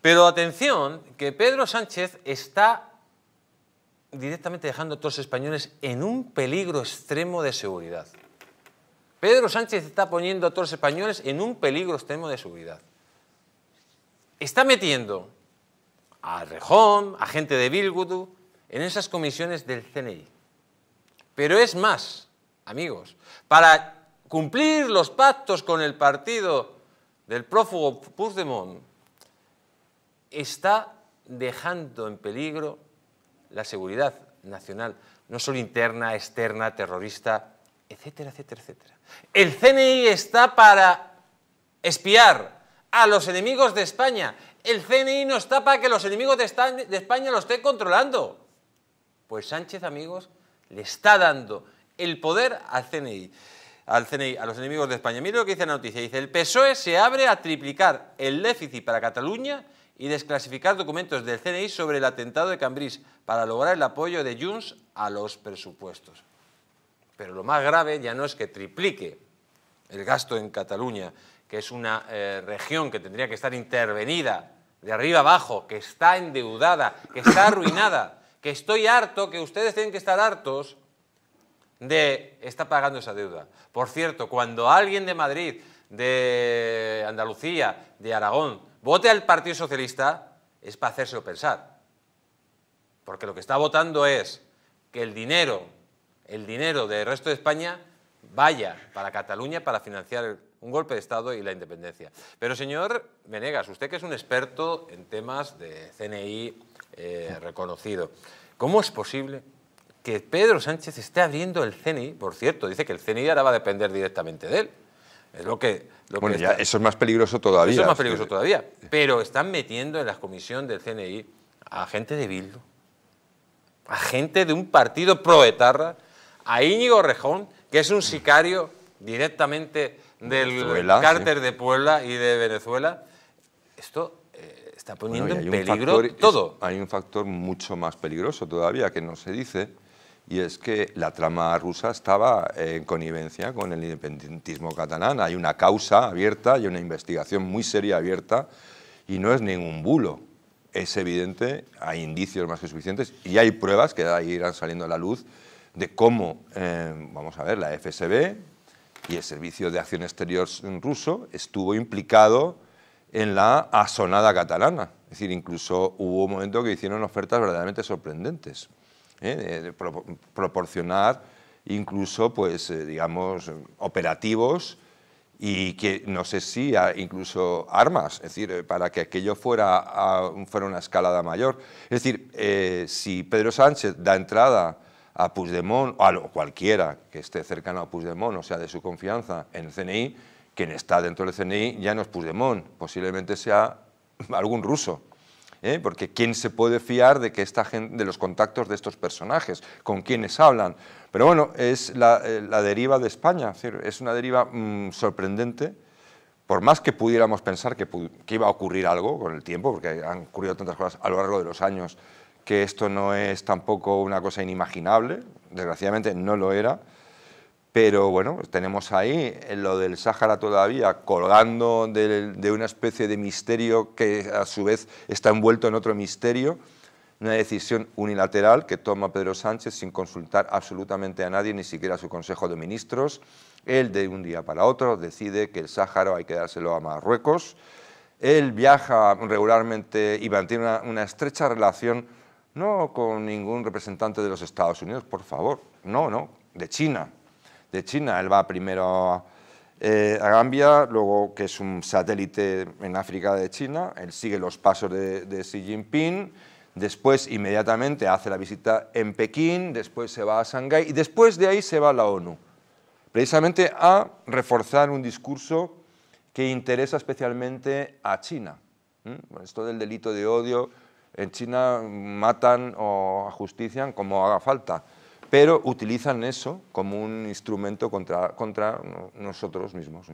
Pero atención, que Pedro Sánchez está directamente dejando a todos los españoles en un peligro extremo de seguridad. Pedro Sánchez está poniendo a todos los españoles en un peligro extremo de seguridad. Está metiendo a Rejón, a gente de Bilgudu, en esas comisiones del CNI. Pero es más, amigos, para cumplir los pactos con el partido del prófugo Puigdemont, está dejando en peligro la seguridad nacional, no solo interna, externa, terrorista, etcétera, etcétera, etcétera. El CNI está para espiar a los enemigos de España. El CNI no está para que los enemigos de, España lo estén controlando. Pues Sánchez, amigos, le está dando el poder al CNI, al CNI, a los enemigos de España. Mire lo que dice la noticia. Dice, el PSOE se abre a triplicar el déficit para Cataluña y desclasificar documentos del CNI sobre el atentado de cambris para lograr el apoyo de Junts a los presupuestos. Pero lo más grave ya no es que triplique el gasto en Cataluña, que es una eh, región que tendría que estar intervenida de arriba abajo, que está endeudada, que está arruinada, que estoy harto, que ustedes tienen que estar hartos de estar pagando esa deuda. Por cierto, cuando alguien de Madrid de Andalucía, de Aragón, vote al Partido Socialista, es para hacérselo pensar. Porque lo que está votando es que el dinero, el dinero del resto de España vaya para Cataluña para financiar un golpe de Estado y la independencia. Pero señor Menegas usted que es un experto en temas de CNI eh, reconocido, ¿cómo es posible que Pedro Sánchez esté abriendo el CNI? Por cierto, dice que el CNI ahora va a depender directamente de él lo que, bueno, eso es más peligroso todavía. Eso es más peligroso todavía. Eh. Pero están metiendo en la comisión del CNI a gente de Bildu, a gente de un partido proetarra, a Íñigo Rejón, que es un sicario directamente del cárter de Puebla y de Venezuela. Esto eh, está poniendo en peligro todo. hay un factor mucho más peligroso todavía que no se dice, y es que la trama rusa estaba en connivencia con el independentismo catalán. Hay una causa abierta, y una investigación muy seria abierta y no es ningún bulo. Es evidente, hay indicios más que suficientes y hay pruebas que irán saliendo a la luz de cómo, eh, vamos a ver, la FSB y el Servicio de Acción Exterior ruso estuvo implicado en la asonada catalana. Es decir, incluso hubo un momento que hicieron ofertas verdaderamente sorprendentes. ¿eh? de, proporcionar incluso, pues, eh, digamos, operativos y que no sé si incluso armas, es decir, eh, para que aquello fuera, fuera una escalada mayor. Es decir, si Pedro Sánchez da entrada a Puigdemont, o a cualquiera que esté cercano a Puigdemont, o sea, de su confianza en el CNI, quien está dentro del CNI ya no es Puigdemont, posiblemente sea algún ruso. ¿eh? porque ¿quién se puede fiar de, que esta de los contactos de estos personajes? ¿Con quienes hablan? Pero bueno, es la, eh, deriva de España, es, una deriva mm, sorprendente, por más que pudiéramos pensar que, iba a ocurrir algo con el tiempo, porque han ocurrido tantas cosas a lo largo de los años, que esto no es tampoco una cosa inimaginable, desgraciadamente no lo era, pero bueno, tenemos ahí eh, lo del Sáhara todavía colgando de, una especie de misterio que a su vez está envuelto en otro misterio, una decisión unilateral que toma Pedro Sánchez sin consultar absolutamente a nadie, ni siquiera a su Consejo de Ministros. Él de un día para otro decide que el Sáhara hay que dárselo a Marruecos. Él viaja regularmente y mantiene una estrecha relación no con ningún representante de los Estados Unidos, por favor, no, no, de China, de China. Él va primero eh, a Gambia, luego que es un satélite en África de China, él sigue los pasos de, Xi Jinping, después inmediatamente hace la visita en Pekín, después se va a Shanghái y después de ahí se va a la ONU, precisamente a reforzar un discurso que interesa especialmente a China. ¿Mm? Esto del delito de odio, en China matan o ajustician como haga falta pero utilizan eso como un instrumento contra, contra nosotros mismos.